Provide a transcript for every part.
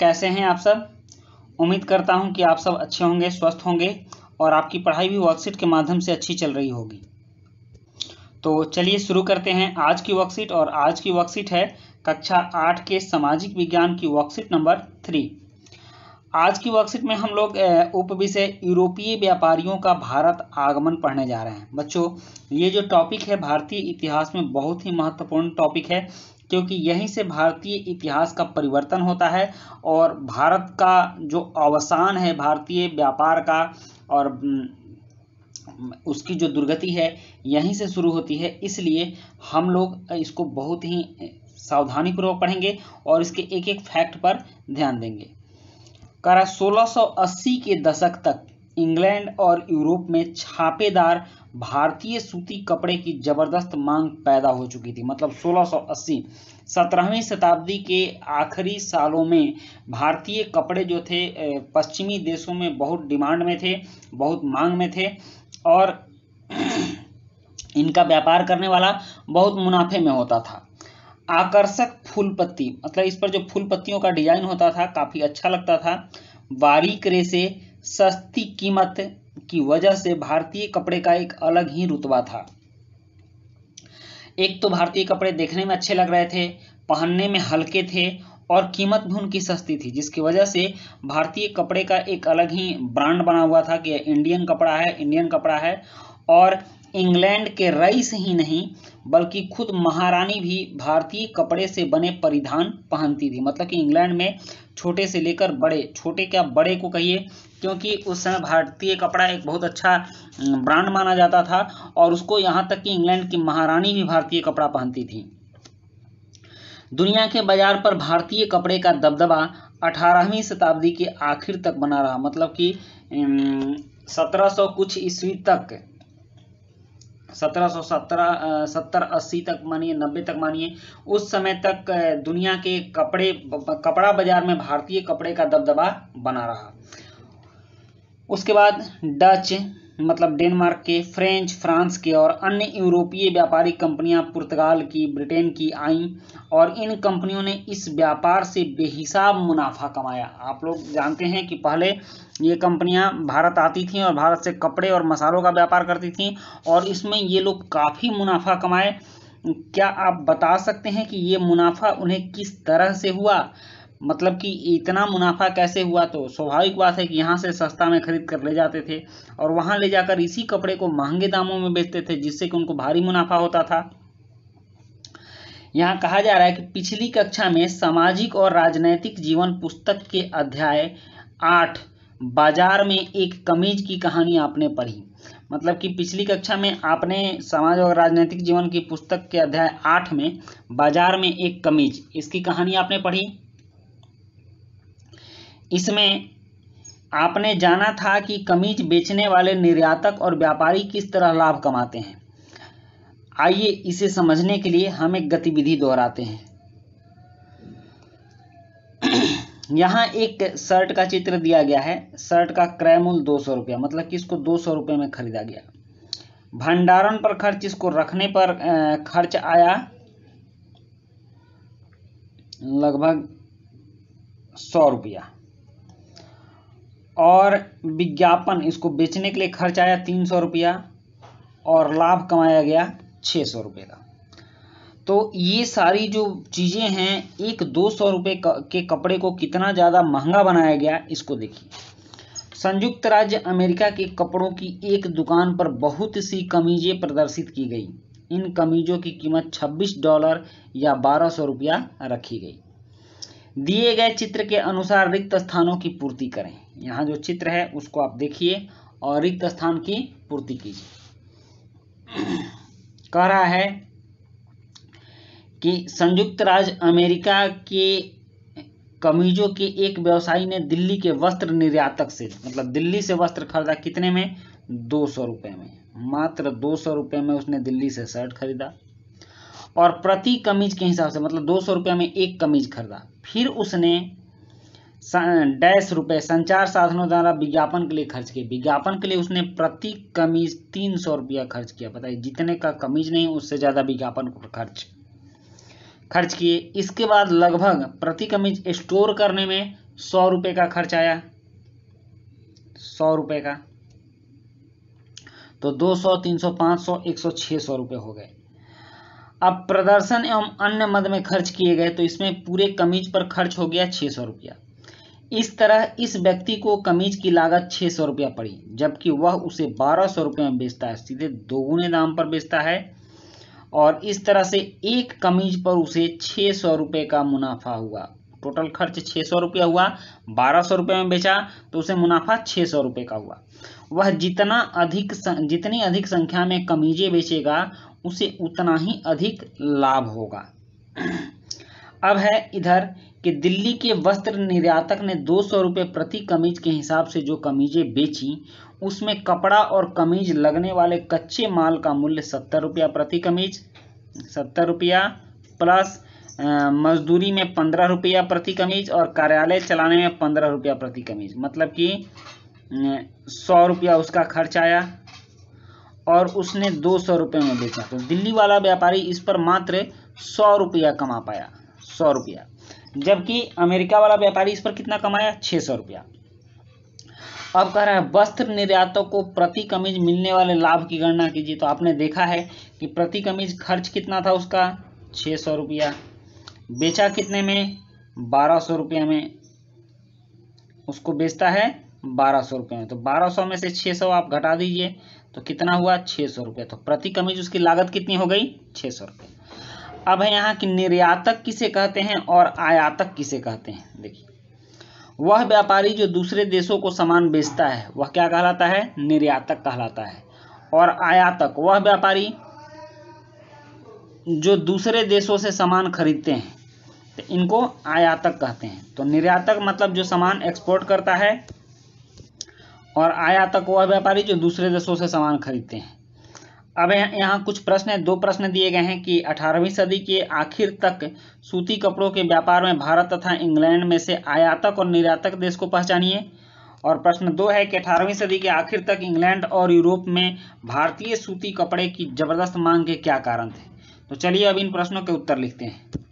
कैसे हैं आप सब उम्मीद करता हूं कि आप सब अच्छे होंगे स्वस्थ होंगे और आपकी पढ़ाई भी वर्कशीट के माध्यम से अच्छी चल रही होगी तो चलिए शुरू करते हैं आज की वर्कशीट और आज की वर्कशीट है कक्षा आठ के सामाजिक विज्ञान की वर्कशीट नंबर थ्री आज की वर्कशीट में हम लोग उप विषय यूरोपीय व्यापारियों का भारत आगमन पढ़ने जा रहे हैं बच्चों ये जो टॉपिक है भारतीय इतिहास में बहुत ही महत्वपूर्ण टॉपिक है क्योंकि यहीं से भारतीय इतिहास का परिवर्तन होता है और भारत का जो अवसान है भारतीय व्यापार का और हम्म, उसकी जो दुर्गति है यहीं से शुरू होती है इसलिए हम लोग इसको बहुत ही सावधानीपूर्वक पढ़ेंगे और इसके एक एक फैक्ट पर ध्यान देंगे करा 1680 के दशक तक इंग्लैंड और यूरोप में छापेदार भारतीय सूती कपड़े की जबरदस्त मांग पैदा हो चुकी थी मतलब 1680 सत्रहवीं शताब्दी के आखिरी सालों में भारतीय कपड़े जो थे पश्चिमी देशों में बहुत डिमांड में थे बहुत मांग में थे और इनका व्यापार करने वाला बहुत मुनाफे में होता था आकर्षक फूल पत्ती मतलब इस पर जो फूल पत्तियों का डिजाइन होता था काफ़ी अच्छा लगता था बारीक रेसे सस्ती कीमत की वजह से भारतीय कपड़े का एक अलग ही रुतबा था एक तो भारतीय कपड़े देखने में अच्छे लग रहे थे पहनने में हल्के थे और कीमत भी उनकी सस्ती थी जिसकी वजह से भारतीय कपड़े का एक अलग ही ब्रांड बना हुआ था कि इंडियन कपड़ा है इंडियन कपड़ा है और इंग्लैंड के रईस ही नहीं बल्कि खुद महारानी भी भारतीय कपड़े से बने परिधान पहनती थी मतलब कि इंग्लैंड में छोटे से लेकर बड़े छोटे क्या बड़े को कहिए क्योंकि उस समय भारतीय कपड़ा एक बहुत अच्छा ब्रांड माना जाता था और उसको यहाँ तक कि इंग्लैंड की महारानी भी भारतीय कपड़ा पहनती थी दुनिया के बाजार पर भारतीय कपड़े का दबदबा 18वीं शताब्दी के आखिर तक बना रहा मतलब कि 1700 कुछ ईस्वी तक सत्रह सौ सत्रह सत्तर अस्सी तक मानिए नब्बे तक मानिए उस समय तक दुनिया के कपड़े कपड़ा बाजार में भारतीय कपड़े का दबदबा बना रहा उसके बाद डच मतलब डेनमार्क के फ्रेंच फ्रांस के और अन्य यूरोपीय व्यापारिक कंपनियां पुर्तगाल की ब्रिटेन की आईं और इन कंपनियों ने इस व्यापार से बेहिसाब मुनाफा कमाया आप लोग जानते हैं कि पहले ये कंपनियां भारत आती थीं और भारत से कपड़े और मसालों का व्यापार करती थीं और इसमें ये लोग काफ़ी मुनाफा कमाए क्या आप बता सकते हैं कि ये मुनाफा उन्हें किस तरह से हुआ मतलब कि इतना मुनाफा कैसे हुआ तो स्वाभाविक बात है कि यहाँ से सस्ता में खरीद कर ले जाते थे और वहाँ ले जाकर इसी कपड़े को महंगे दामों में बेचते थे जिससे कि उनको भारी मुनाफा होता था यहाँ कहा जा रहा है कि पिछली कक्षा में सामाजिक और राजनैतिक जीवन पुस्तक के अध्याय आठ बाजार में एक कमीज की कहानी आपने पढ़ी मतलब कि पिछली कक्षा में आपने समाज और राजनीतिक जीवन की पुस्तक के अध्याय आठ में बाजार में एक कमीज इसकी कहानी आपने पढ़ी इसमें आपने जाना था कि कमीज बेचने वाले निर्यातक और व्यापारी किस तरह लाभ कमाते हैं आइए इसे समझने के लिए हम एक गतिविधि दोहराते हैं यहाँ एक शर्ट का चित्र दिया गया है शर्ट का क्रय मूल्य दो सौ रुपया मतलब कि इसको दो सौ रुपये में खरीदा गया भंडारण पर खर्च इसको रखने पर खर्च आया लगभग सौ रुपया और विज्ञापन इसको बेचने के लिए खर्च आया तीन सौ रुपया और लाभ कमाया गया छः सौ रुपये का तो ये सारी जो चीज़ें हैं एक दो सौ रुपये के कपड़े को कितना ज़्यादा महंगा बनाया गया इसको देखिए संयुक्त राज्य अमेरिका के कपड़ों की एक दुकान पर बहुत सी कमीजें प्रदर्शित की गई इन कमीजों की कीमत 26 डॉलर या बारह सौ रुपया रखी गई दिए गए चित्र के अनुसार रिक्त स्थानों की पूर्ति करें यहाँ जो चित्र है उसको आप देखिए और रिक्त स्थान की पूर्ति कीजिए कह रहा है कि संयुक्त राज्य अमेरिका के कमीजों के एक व्यवसायी ने दिल्ली के वस्त्र निर्यातक से मतलब दिल्ली से वस्त्र खरीदा कितने में दो सौ रुपये में मात्र दो सौ रुपये में उसने दिल्ली से शर्ट खरीदा और प्रति कमीज के हिसाब से मतलब दो सौ रुपया में एक कमीज खरीदा फिर उसने डैश रुपये संचार साधनों द्वारा विज्ञापन के लिए खर्च किए विज्ञापन के लिए उसने प्रति कमीज तीन सौ रुपया खर्च किया बताइए जितने का कमीज नहीं उससे ज़्यादा विज्ञापन खर्च खर्च किए इसके बाद लगभग प्रति कमीज स्टोर करने में सौ रुपये का खर्च आया सौ रुपये का तो दो सौ तीन सौ पाँच सौ एक सौ छः सौ रुपये हो गए अब प्रदर्शन एवं अन्य मद में खर्च किए गए तो इसमें पूरे कमीज पर खर्च हो गया छः सौ रुपया इस तरह इस व्यक्ति को कमीज की लागत छः सौ रुपया पड़ी जबकि वह उसे बारह सौ रुपये में बेचता है सीधे दोगुने दाम पर बेचता है और इस तरह से एक कमीज पर उसे छः सौ रुपये का मुनाफा हुआ टोटल खर्च छः सौ रुपया हुआ बारह सौ रुपये में बेचा तो उसे मुनाफा छः सौ रुपये का हुआ वह जितना अधिक जितनी अधिक संख्या में कमीजें बेचेगा उसे उतना ही अधिक लाभ होगा अब है इधर कि दिल्ली के वस्त्र निर्यातक ने दो सौ रुपये प्रति कमीज के हिसाब से जो कमीजें बेची उसमें कपड़ा और कमीज लगने वाले कच्चे माल का मूल्य सत्तर रुपया प्रति कमीज सत्तर रुपया प्लस मजदूरी में पंद्रह रुपया प्रति कमीज और कार्यालय चलाने में पंद्रह रुपया प्रति कमीज मतलब कि सौ रुपया उसका खर्च आया और उसने दो सौ रुपये में बेचा तो दिल्ली वाला व्यापारी इस पर मात्र सौ रुपया कमा पाया सौ रुपया जबकि अमेरिका वाला व्यापारी इस पर कितना कमाया छः सौ रुपया अब कह रहा है वस्त्र निर्यातों को प्रति कमीज मिलने वाले लाभ की गणना कीजिए तो आपने देखा है कि प्रति कमीज खर्च कितना था उसका छः सौ रुपया बेचा कितने में बारह सौ रुपया में उसको बेचता है बारह सौ रुपये में तो बारह सौ में से छः सौ आप घटा दीजिए तो कितना हुआ छः सौ रुपये तो प्रति कमीज उसकी लागत कितनी हो गई छः सौ रुपये अब है यहाँ कि निर्यातक किसे कहते हैं और आयातक किसे कहते हैं देखिए वह व्यापारी जो दूसरे देशों को सामान बेचता है वह क्या कहलाता है निर्यातक कहलाता है और आयातक वह व्यापारी जो दूसरे देशों से सामान खरीदते हैं तो इनको आयातक कहते हैं तो निर्यातक मतलब जो सामान एक्सपोर्ट करता है और आयातक तक वह व्यापारी जो दूसरे देशों से सामान खरीदते हैं अब यहाँ कुछ प्रश्न दो प्रश्न दिए गए हैं कि 18वीं सदी के आखिर तक सूती कपड़ों के व्यापार में भारत तथा इंग्लैंड में से आयातक और निर्यातक देश को पहचानिए और प्रश्न दो है कि अठारहवीं सदी के आखिर तक इंग्लैंड और यूरोप में भारतीय सूती कपड़े की जबरदस्त मांग के क्या कारण थे तो चलिए अब इन प्रश्नों के उत्तर लिखते हैं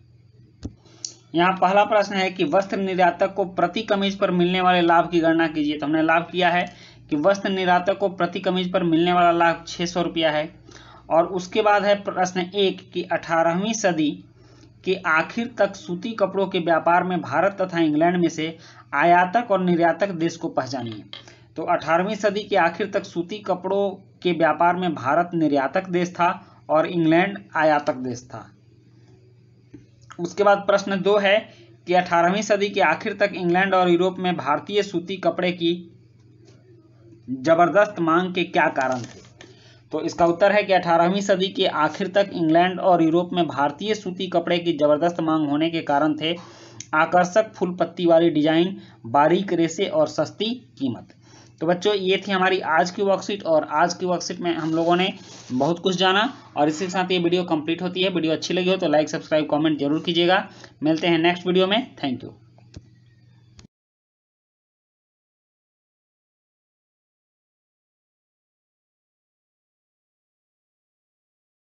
यहाँ पहला प्रश्न है कि वस्त्र निर्यातक को प्रति कमीज पर मिलने वाले लाभ की गणना कीजिए तो हमने लाभ किया है कि वस्त्र निर्यातक को प्रति कमीज पर मिलने वाला लाभ छः सौ रुपया है और उसके बाद है प्रश्न एक कि अठारहवीं सदी के आखिर तक सूती कपड़ों के व्यापार में भारत तथा इंग्लैंड में से आयातक और निर्यातक देश को पहचानिए तो अठारहवीं सदी के आखिर तक सूती कपड़ों के व्यापार में भारत निर्यातक देश था और इंग्लैंड आयातक देश था उसके बाद प्रश्न दो है कि अठारहवीं सदी के आखिर तक इंग्लैंड और यूरोप में भारतीय सूती कपड़े की जबरदस्त मांग के क्या कारण थे तो इसका उत्तर है कि 18वीं सदी के आखिर तक इंग्लैंड और यूरोप में भारतीय सूती कपड़े की जबरदस्त मांग होने के कारण थे आकर्षक फूल पत्ती वाली डिजाइन बारीक रेसे और सस्ती कीमत तो बच्चों ये थी हमारी आज की वर्कशीट और आज की वर्कशीट में हम लोगों ने बहुत कुछ जाना और इसी के साथ ये वीडियो कंप्लीट होती है वीडियो अच्छी लगी हो तो लाइक सब्सक्राइब कमेंट जरूर कीजिएगा मिलते हैं नेक्स्ट वीडियो में थैंक यू